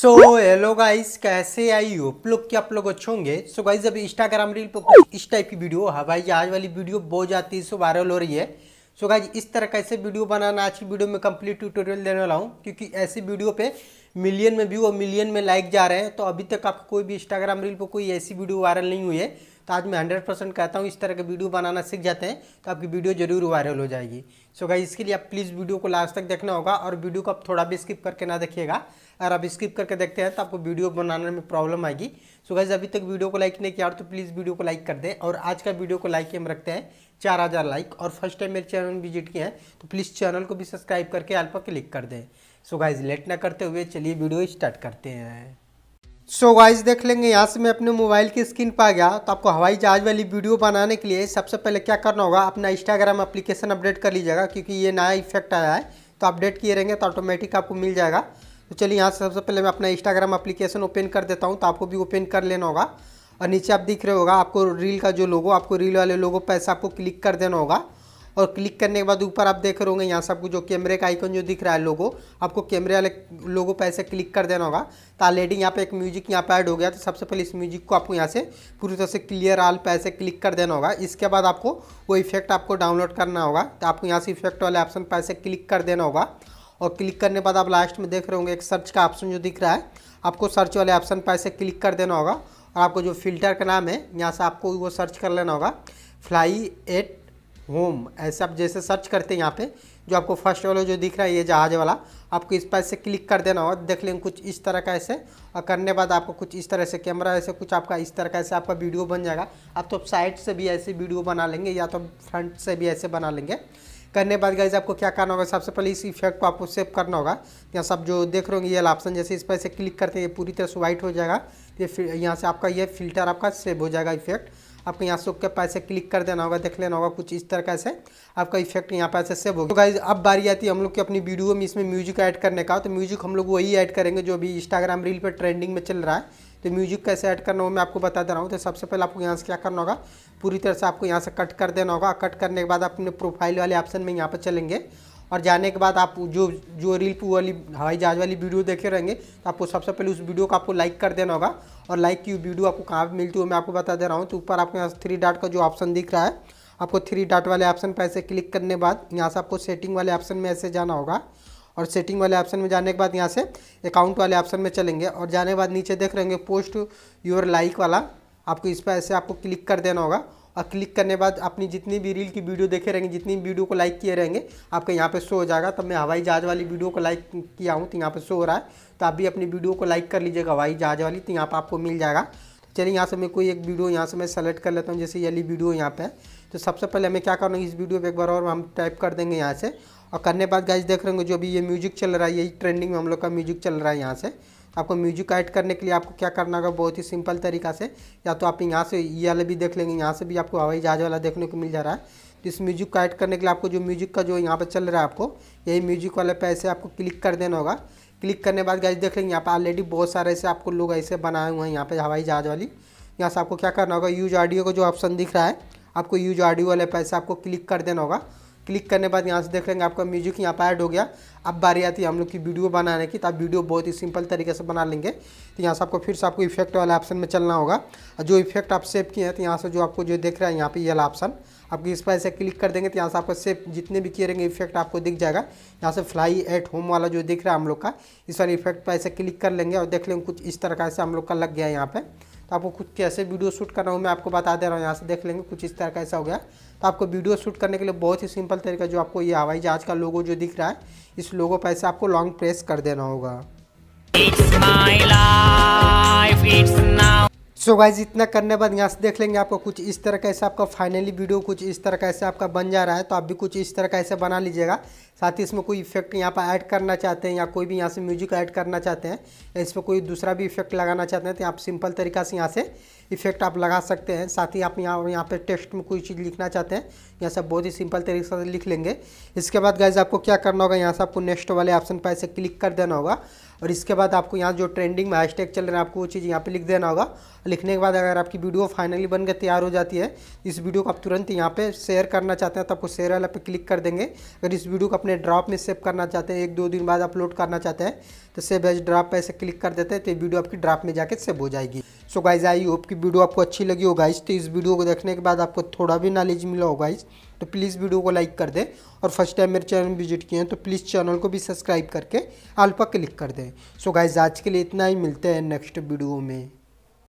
so hello guys कैसे आई आप लोग क्या आप लोग अच्छे होंगे सो गाइस अभी इंस्टाग्राम रील पर इस टाइप की वीडियो हाँ भाई आज वाली वीडियो बहुत जाती है सो वायरल हो रही है सो so इस तरह कैसे वीडियो बनाना आज की वीडियो में कंप्लीट ट्यूटोरियल देने वाला हूँ क्योंकि ऐसी वीडियो पे मिलियन में व्यू और मिलियन में लाइक जा रहे हैं तो अभी तक आपको कोई भी इंस्टाग्राम रील पर कोई ऐसी वीडियो वायरल नहीं हुई है तो आज मैं हंड्रेड परसेंट कहता हूँ इस तरह की वीडियो बनाना सीख जाते हैं तो आपकी वीडियो जरूर वायरल हो जाएगी सो so गाइज इसके लिए आप प्लीज़ वीडियो को लास्ट तक देखना होगा और वीडियो को आप थोड़ा भी स्किप करके ना देखिएगा अगर आप स्किप करके देखते हैं तो आपको वीडियो बनाने में प्रॉब्लम आएगी सो गाइज अभी तक वीडियो को लाइक नहीं किया तो प्लीज़ वीडियो को लाइक कर दें और आज का वीडियो को लाइक हम रखते हैं चार हज़ार लाइक और फर्स्ट टाइम मेरे चैनल विजिट किए हैं तो प्लीज़ चैनल को भी सब्सक्राइब करके आल पर क्लिक कर दें सो गाइज लेट ना करते हुए चलिए वीडियो स्टार्ट करते हैं सो so देख लेंगे यहाँ से मैं अपने मोबाइल की स्क्रीन पर आ गया तो आपको हवाई जहाज़ वाली वीडियो बनाने के लिए सबसे पहले क्या करना होगा अपना इंस्टाग्राम एप्लीकेशन अपडेट कर लीजिएगा क्योंकि ये नया इफेक्ट आया है तो अपडेट किए रहेंगे तो ऑटोमेटिक आपको मिल जाएगा तो चलिए यहाँ से सबसे पहले मैं अपना इंस्टाग्राम अप्लीकेशन ओपन कर देता हूँ तो आपको भी ओपन कर लेना होगा और नीचे आप दिख रहे होगा आपको रील का जो लोगो आपको रील वाले लोगो पर ऐसा आपको क्लिक कर देना होगा और क्लिक करने के बाद ऊपर आप देख रहे होंगे यहाँ से आपको जो कैमरे का आइकन जो दिख रहा है लोगो आपको कैमरे वाले लोगो पर ऐसे क्लिक कर देना होगा तो ऑलरेडी यहाँ पे एक म्यूजिक यहाँ पे ऐड हो गया तो सबसे पहले इस म्यूजिक को आपको यहाँ से पूरी तरह से क्लियर आल पैसे ऐसे क्लिक कर देना होगा इसके बाद आपको वो इफेक्ट आपको डाउनलोड करना होगा तो आपको यहाँ से इफेक्ट वाले ऑप्शन पर ऐसे क्लिक कर देना होगा और क्लिक करने बाद आप लास्ट में देख रहे होंगे एक सर्च का ऑप्शन जो दिख रहा है आपको सर्च वाले ऑप्शन पर ऐसे क्लिक कर देना होगा और आपको जो फिल्टर का नाम है यहाँ से आपको वो सर्च कर लेना होगा फ्लाई एट होम ऐसे आप जैसे सर्च करते हैं यहाँ पे जो आपको फर्स्ट वाला जो दिख रहा है ये जहाज वाला आपको इस पर ऐसे क्लिक कर देना होगा देख लेंगे कुछ इस तरह का ऐसे और करने बाद आपको कुछ इस तरह से कैमरा ऐसे कुछ आपका इस तरह का ऐसे आपका वीडियो बन जाएगा तो आप तो साइड से भी ऐसे वीडियो बना लेंगे या तो फ्रंट से भी ऐसे बना लेंगे करने बाद गाइज आपको क्या करना होगा सबसे पहले इस इफेक्ट को आपको सेव करना होगा यहाँ सब जो देख रहे होंगे ये ऑप्शन जैसे इस पर से क्लिक करते हैं ये पूरी तरह से वाइट हो जाएगा ये फिर यहाँ से आपका ये फिल्टर आपका सेव हो जाएगा इफेक्ट आपको यहाँ से के पैसे से क्लिक कर देना होगा देख लेना होगा कुछ इस तरह से आपका इफेक्ट यहाँ पैसे से सेव होगा तो गाइज अब बारी आती है हम लोग की अपनी वीडियो में इसमें म्यूजिक ऐड करने का तो म्यूजिक हम लोग वही ऐड करेंगे जो अभी इंस्टाग्राम रील पर ट्रेंडिंग में चल रहा है तो म्यूजिक कैसे ऐड करना हो मैं आपको बता दे रहा हूँ तो सबसे पहले आपको यहाँ से क्या करना होगा पूरी तरह से आपको यहाँ से कट कर देना होगा कट करने के बाद आप अपने प्रोफाइल वाले ऑप्शन में यहाँ पर चलेंगे और जाने के बाद आप जो जो रील पू वाली हवाई जहाज वाली वीडियो देखे रहेंगे तो आपको सबसे पहले उस वीडियो को आपको लाइक कर देना होगा और लाइक की वीडियो आपको कहाँ पर मिलती है मैं आपको बता दे रहा हूँ तो ऊपर आपके यहाँ थ्री डॉट का जो ऑप्शन दिख रहा है आपको थ्री डॉट वाले ऑप्शन पर ऐसे क्लिक करने बाद यहाँ से आपको सेटिंग वाले ऑप्शन में ऐसे जाना होगा और सेटिंग वाले ऑप्शन में जाने के बाद यहाँ से अकाउंट वाले ऑप्शन में चलेंगे और जाने के बाद नीचे देख रहेंगे पोस्ट योर लाइक वाला आपको इस पर ऐसे आपको क्लिक कर देना होगा और क्लिक करने बाद अपनी जितनी भी रील की वीडियो देखे रहेंगे जितनी वीडियो को लाइक किए रहेंगे आपका यहाँ पे शो हो जाएगा तब मैं हवाई जहाज़ वाली वीडियो को लाइक किया हूँ तो यहाँ पे शो हो रहा है तो आप भी अपनी वीडियो को लाइक कर लीजिएगा हवाई जहाज़ वाली तो यहाँ पर आपको मिल जाएगा चलिए यहाँ से मैं कोई एक वीडियो यहाँ से मैं सेलेक्ट कर लेता हूँ जैसे ये वाली वीडियो यहाँ पर तो सबसे पहले हमें क्या करना है इस वीडियो पर एक बार और हम टाइप कर देंगे यहाँ से और करने बाद गाइज देख रहे होंगे जो भी ये म्यूजिक चल रहा है यही ट्रेंडिंग में हम लोग का म्यूजिक चल रहा है यहाँ से आपको म्यूजिक ऐड करने के लिए आपको क्या करना होगा बहुत ही सिंपल तरीका से या तो आप यहाँ से ये वाला भी देख लेंगे यहाँ से भी आपको हवाई जहाज़ वाला देखने को मिल जा रहा है तो इस म्यूजिक को ऐड करने के लिए आपको जो म्यूजिक का जो यहाँ पर चल रहा है आपको यही म्यूजिक वाले पे ऐसे आपको क्लिक कर देना होगा क्लिक करने बाद गाइज देख लेंगे यहाँ पर ऑलरेडी बहुत सारे ऐसे आपको लोग ऐसे बनाए हुए हैं यहाँ पर हवाई जहाज़ वाली यहाँ से आपको क्या करना होगा यूज ऑडियो का जो ऑप्शन दिख रहा है आपको यूज ऑडियो वाले पैसे आपको क्लिक कर देना होगा क्लिक करने के बाद यहाँ से देख लेंगे आपका म्यूजिक यहाँ पर ऐड हो गया अब बारी आती है हम लोग की वीडियो बनाने की तो आप वीडियो बहुत ही सिंपल तरीके से बना लेंगे तो यहाँ से आपको फिर से आपको इफेक्ट वाले ऑप्शन में चलना होगा और जो इफेक्ट आप सेव किए हैं तो यहाँ से जो आपको जो देख रहा है यहाँ पे ये ऑप्शन आपको इस पर ऐसे क्लिक कर देंगे तो यहाँ से आपको सेव जितने भी किए रहेंगे इफेक्ट आपको दिख जाएगा यहाँ से फ्लाई एट होम वाला जो दिख रहा है हम लोग का इस वाले इफेक्ट पर ऐसे क्लिक कर लेंगे और देख लेंगे कुछ इस तरह का ऐसे हम लोग का लग गया है यहाँ पर तो आपको खुद कैसे वीडियो शूट करना हो मैं आपको बता दे रहा हूँ यहाँ से देख लेंगे कुछ इस तरह का ऐसा हो गया तो आपको वीडियो शूट करने के लिए बहुत ही सिंपल तरीका जो आपको ये हवाई जहाज़ का लोगो जो दिख रहा है इस लोगो पर ऐसे आपको लॉन्ग प्रेस कर देना होगा सो गाइज इतना करने बाद यहाँ से देख लेंगे आपको कुछ इस तरह कैसे आपका फाइनली वीडियो कुछ इस तरह कैसे आपका बन जा रहा है तो आप भी कुछ इस तरह कैसे बना लीजिएगा साथ ही इसमें कोई इफेक्ट यहाँ पर ऐड करना चाहते हैं या कोई भी यहाँ से म्यूजिक ऐड करना चाहते हैं या इसमें कोई दूसरा भी इफेक्ट लगाना चाहते हैं तो आप सिंपल तरीका से यहाँ से इफेक्ट आप लगा सकते हैं साथ ही आप यहाँ यहाँ पर टेक्स्ट में कोई चीज़ लिखना चाहते हैं यहाँ से बहुत ही सिंपल तरीके से लिख लेंगे इसके बाद गाइज आपको क्या करना होगा यहाँ से आपको नेक्स्ट वाले ऑप्शन पर ऐसे क्लिक कर देना होगा और इसके बाद आपको यहाँ जो ट्रेंडिंग में हैशटैग चल रहा है आपको वो चीज़ यहाँ पर लिख देना होगा लिखने के बाद अगर आपकी वीडियो फाइनली बनकर तैयार हो जाती है इस वीडियो को आप तुरंत यहाँ पे शेयर करना चाहते हैं तो आपको शेयर वाला पे क्लिक कर देंगे अगर इस वीडियो को अपने ड्रॉप में सेव करना चाहते हैं एक दो दिन बाद अपलोड करना चाहते हैं तो सेव एज ड्राप पर ऐसे क्लिक कर देते हैं तो ये वीडियो आपकी ड्राफ में जाकर सेव हो जाएगी सो गाइज आई होप की वीडियो आपको अच्छी लगी हो गाइज तो इस वीडियो को देखने के बाद आपको थोड़ा भी नॉलेज मिला हो गाइज तो प्लीज़ वीडियो को लाइक कर दें और फर्स्ट टाइम मेरे चैनल विजिट किए हैं तो प्लीज़ चैनल को भी सब्सक्राइब करके आल पर क्लिक कर दें सो गाइज आज के लिए इतना ही मिलते हैं नेक्स्ट वीडियो में